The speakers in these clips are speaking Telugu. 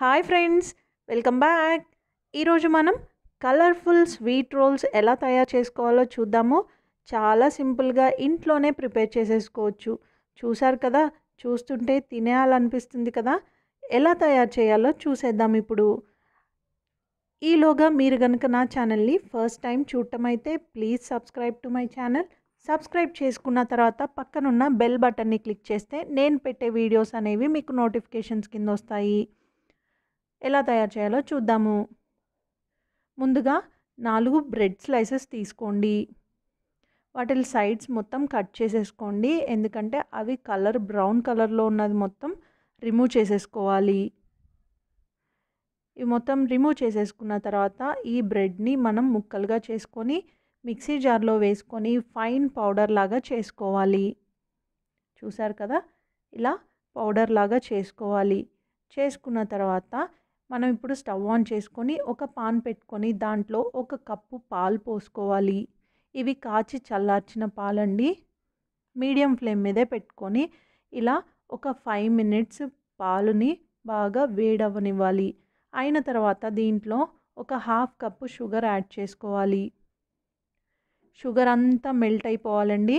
హాయ్ ఫ్రెండ్స్ వెల్కమ్ బ్యాక్ ఈరోజు మనం కలర్ఫుల్ స్వీట్ రోల్స్ ఎలా తయారు చేసుకోవాలో చూద్దాము చాలా సింపుల్గా ఇంట్లోనే ప్రిపేర్ చేసేసుకోవచ్చు చూసారు కదా చూస్తుంటే తినేయాలనిపిస్తుంది కదా ఎలా తయారు చేయాలో చూసేద్దాం ఇప్పుడు ఈలోగా మీరు కనుక నా ఛానల్ని ఫస్ట్ టైం చూడటం అయితే please subscribe to my channel subscribe చేసుకున్న తర్వాత పక్కనున్న బెల్ బటన్ని క్లిక్ చేస్తే నేను పెట్టే వీడియోస్ అనేవి మీకు నోటిఫికేషన్స్ కింద వస్తాయి ఎలా తయారు చేయాలో చూద్దాము ముందుగా నాలుగు బ్రెడ్ స్లైసెస్ తీసుకోండి వాటి సైడ్స్ మొత్తం కట్ చేసేసుకోండి ఎందుకంటే అవి కలర్ బ్రౌన్ కలర్లో ఉన్నది మొత్తం రిమూవ్ చేసేసుకోవాలి ఇవి మొత్తం రిమూవ్ చేసేసుకున్న తర్వాత ఈ బ్రెడ్ని మనం ముక్కలుగా చేసుకొని మిక్సీ జార్లో వేసుకొని ఫైన్ పౌడర్ లాగా చేసుకోవాలి చూసారు కదా ఇలా పౌడర్ లాగా చేసుకోవాలి చేసుకున్న తర్వాత మనం ఇప్పుడు స్టవ్ ఆన్ చేసుకొని ఒక పాన్ పెట్టుకొని దాంట్లో ఒక కప్పు పాలు పోసుకోవాలి ఇవి కాచి చల్లార్చిన పాలండి మీడియం ఫ్లేమ్ మీదే పెట్టుకొని ఇలా ఒక ఫైవ్ మినిట్స్ పాలుని బాగా వేడవనివ్వాలి అయిన తర్వాత దీంట్లో ఒక హాఫ్ కప్పు షుగర్ యాడ్ చేసుకోవాలి షుగర్ అంతా మెల్ట్ అయిపోవాలండి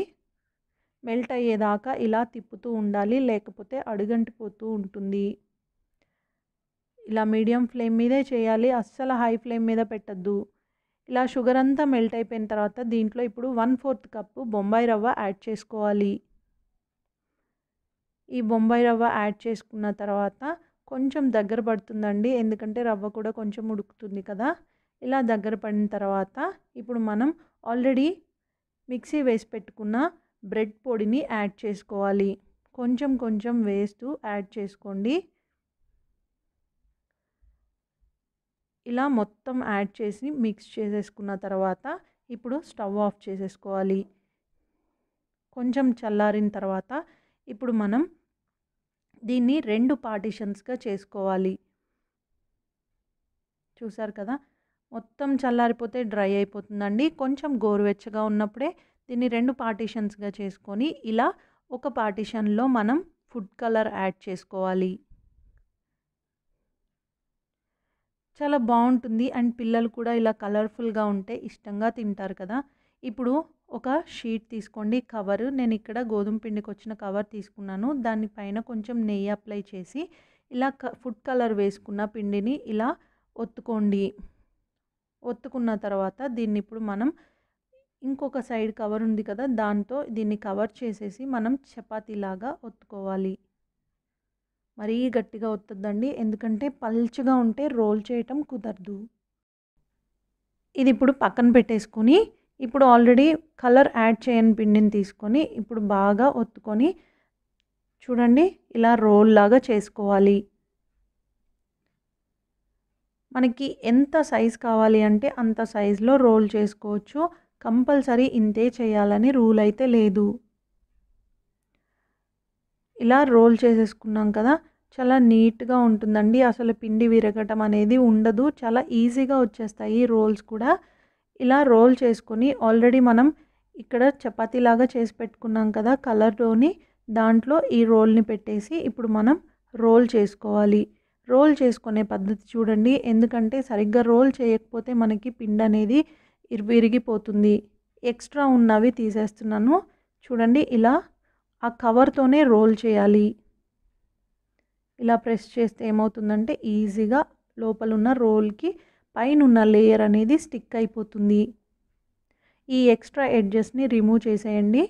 మెల్ట్ అయ్యేదాకా ఇలా తిప్పుతూ ఉండాలి లేకపోతే అడుగంటిపోతూ ఉంటుంది ఇలా మీడియం ఫ్లేమ్ మీదే చేయాలి అస్సలు హై ఫ్లేమ్ మీద పెట్టద్దు ఇలా షుగర్ అంతా మెల్ట్ అయిపోయిన తర్వాత దీంట్లో ఇప్పుడు వన్ ఫోర్త్ కప్పు బొంబాయి రవ్వ యాడ్ చేసుకోవాలి ఈ బొంబాయి రవ్వ యాడ్ చేసుకున్న తర్వాత కొంచెం దగ్గర పడుతుందండి ఎందుకంటే రవ్వ కూడా కొంచెం ఉడుకుతుంది కదా ఇలా దగ్గర పడిన తర్వాత ఇప్పుడు మనం ఆల్రెడీ మిక్సీ వేసి పెట్టుకున్న బ్రెడ్ పొడిని యాడ్ చేసుకోవాలి కొంచెం కొంచెం వేస్తూ యాడ్ చేసుకోండి ఇలా మొత్తం యాడ్ చేసి మిక్స్ చేసేసుకున్న తర్వాత ఇప్పుడు స్టవ్ ఆఫ్ చేసేసుకోవాలి కొంచెం చల్లారిన తర్వాత ఇప్పుడు మనం దీన్ని రెండు పార్టీషన్స్గా చేసుకోవాలి చూసారు కదా మొత్తం చల్లారిపోతే డ్రై అయిపోతుందండి కొంచెం గోరువెచ్చగా ఉన్నప్పుడే దీన్ని రెండు పార్టీషన్స్గా చేసుకొని ఇలా ఒక పార్టీషన్లో మనం ఫుడ్ కలర్ యాడ్ చేసుకోవాలి చాలా బాగుంటుంది అండ్ పిల్లలు కూడా ఇలా కలర్ఫుల్గా ఉంటే ఇష్టంగా తింటారు కదా ఇప్పుడు ఒక షీట్ తీసుకోండి కవర్ నేను ఇక్కడ గోధుమ పిండికి వచ్చిన కవర్ తీసుకున్నాను దానిపైన కొంచెం నెయ్యి అప్లై చేసి ఇలా ఫుడ్ కలర్ వేసుకున్న పిండిని ఇలా ఒత్తుకోండి ఒత్తుకున్న తర్వాత దీన్ని ఇప్పుడు మనం ఇంకొక సైడ్ కవర్ ఉంది కదా దాంతో దీన్ని కవర్ చేసేసి మనం చపాతీలాగా ఒత్తుకోవాలి మరీ గట్టిగా ఒత్తద్దండి ఎందుకంటే పల్చగా ఉంటే రోల్ చేయటం కుదరదు ఇది ఇప్పుడు పక్కన పెట్టేసుకొని ఇప్పుడు ఆల్రెడీ కలర్ యాడ్ చేయని పిండిని తీసుకొని ఇప్పుడు బాగా ఒత్తుకొని చూడండి ఇలా రోల్ లాగా చేసుకోవాలి మనకి ఎంత సైజ్ కావాలి అంటే అంత సైజులో రోల్ చేసుకోవచ్చు కంపల్సరీ ఇంతే చేయాలని రూల్ అయితే లేదు ఇలా రోల్ చేసేసుకున్నాం కదా చాలా నీట్గా ఉంటుందండి అసలు పిండి విరగటం అనేది ఉండదు చాలా ఈజీగా వచ్చేస్తాయి రోల్స్ కూడా ఇలా రోల్ చేసుకొని ఆల్రెడీ మనం ఇక్కడ చపాతీలాగా చేసి పెట్టుకున్నాం కదా కలర్లోని దాంట్లో ఈ రోల్ని పెట్టేసి ఇప్పుడు మనం రోల్ చేసుకోవాలి రోల్ చేసుకునే పద్ధతి చూడండి ఎందుకంటే సరిగ్గా రోల్ చేయకపోతే మనకి పిండి అనేది విరిగిపోతుంది ఎక్స్ట్రా ఉన్నవి తీసేస్తున్నాను చూడండి ఇలా ఆ కవర్తోనే రోల్ చేయాలి ఇలా ప్రెస్ చేస్తే ఏమవుతుందంటే ఈజీగా లోపల ఉన్న రోల్కి పైన ఉన్న లేయర్ అనేది స్టిక్ అయిపోతుంది ఈ ఎక్స్ట్రా ఎడ్జెస్ని రిమూవ్ చేసేయండి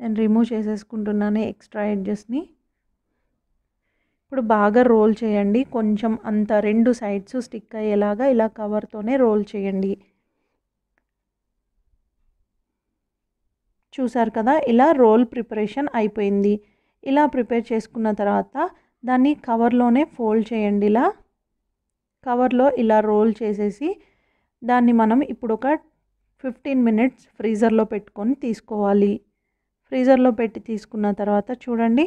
నేను రిమూవ్ చేసేసుకుంటున్నాను ఎక్స్ట్రా ఎడ్జెస్ని ఇప్పుడు బాగా రోల్ చేయండి కొంచెం అంత రెండు సైడ్స్ స్టిక్ అయ్యేలాగా ఇలా కవర్తోనే రోల్ చేయండి చూసారు కదా ఇలా రోల్ ప్రిపరేషన్ అయిపోయింది ఇలా ప్రిపేర్ చేసుకున్న తర్వాత దాన్ని కవర్లోనే ఫోల్డ్ చేయండి ఇలా కవర్లో ఇలా రోల్ చేసేసి దాన్ని మనం ఇప్పుడు ఒక ఫిఫ్టీన్ మినిట్స్ ఫ్రీజర్లో పెట్టుకొని తీసుకోవాలి ఫ్రీజర్లో పెట్టి తీసుకున్న తర్వాత చూడండి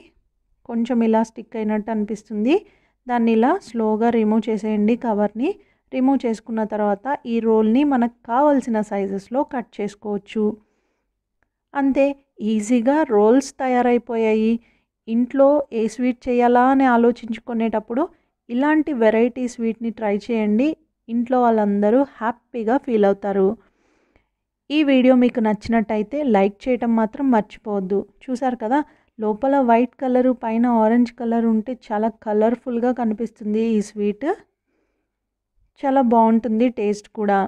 కొంచెం ఇలా స్టిక్ అయినట్టు అనిపిస్తుంది దాన్ని ఇలా స్లోగా రిమూవ్ చేసేయండి కవర్ని రిమూవ్ చేసుకున్న తర్వాత ఈ రోల్ని మనకు కావలసిన సైజెస్లో కట్ చేసుకోవచ్చు అంతే ఈజీగా రోల్స్ తయారైపోయాయి ఇంట్లో ఏ స్వీట్ చేయాలా అని ఆలోచించుకునేటప్పుడు ఇలాంటి వెరైటీ స్వీట్ని ట్రై చేయండి ఇంట్లో వాళ్ళందరూ హ్యాపీగా ఫీల్ అవుతారు ఈ వీడియో మీకు నచ్చినట్టయితే లైక్ చేయటం మాత్రం మర్చిపోవద్దు చూసారు కదా లోపల వైట్ కలరు పైన ఆరెంజ్ కలర్ ఉంటే చాలా కలర్ఫుల్గా కనిపిస్తుంది ఈ స్వీట్ చాలా బాగుంటుంది టేస్ట్ కూడా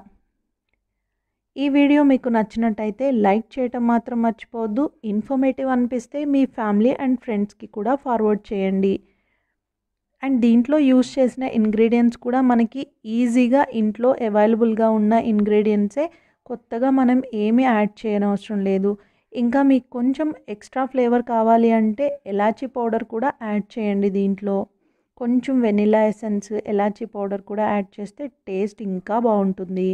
ఈ వీడియో మీకు నచ్చినట్టయితే లైక్ చేయటం మాత్రం మర్చిపోవద్దు ఇన్ఫర్మేటివ్ అనిపిస్తే మీ ఫ్యామిలీ అండ్ ఫ్రెండ్స్కి కూడా ఫార్వర్డ్ చేయండి అండ్ దీంట్లో యూజ్ చేసిన ఇంగ్రీడియంట్స్ కూడా మనకి ఈజీగా ఇంట్లో అవైలబుల్గా ఉన్న ఇంగ్రీడియంట్సే కొత్తగా మనం ఏమీ యాడ్ చేయనవసరం లేదు ఇంకా మీకు కొంచెం ఎక్స్ట్రా ఫ్లేవర్ కావాలి అంటే ఎలాచీ పౌడర్ కూడా యాడ్ చేయండి దీంట్లో కొంచెం వెనిలా ఎసెన్స్ ఎలాచీ పౌడర్ కూడా యాడ్ చేస్తే టేస్ట్ ఇంకా బాగుంటుంది